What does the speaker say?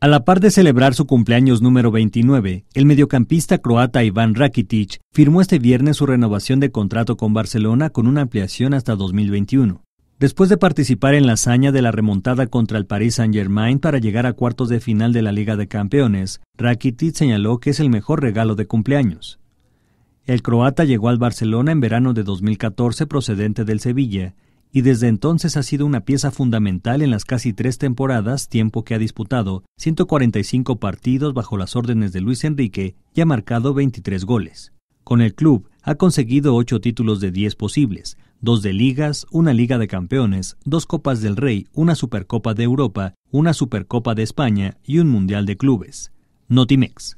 A la par de celebrar su cumpleaños número 29, el mediocampista croata Iván Rakitic firmó este viernes su renovación de contrato con Barcelona con una ampliación hasta 2021. Después de participar en la hazaña de la remontada contra el Paris Saint-Germain para llegar a cuartos de final de la Liga de Campeones, Rakitic señaló que es el mejor regalo de cumpleaños. El croata llegó al Barcelona en verano de 2014 procedente del Sevilla y desde entonces ha sido una pieza fundamental en las casi tres temporadas, tiempo que ha disputado 145 partidos bajo las órdenes de Luis Enrique y ha marcado 23 goles. Con el club ha conseguido 8 títulos de 10 posibles, dos de ligas, una Liga de Campeones, dos Copas del Rey, una Supercopa de Europa, una Supercopa de España y un Mundial de Clubes. Notimex.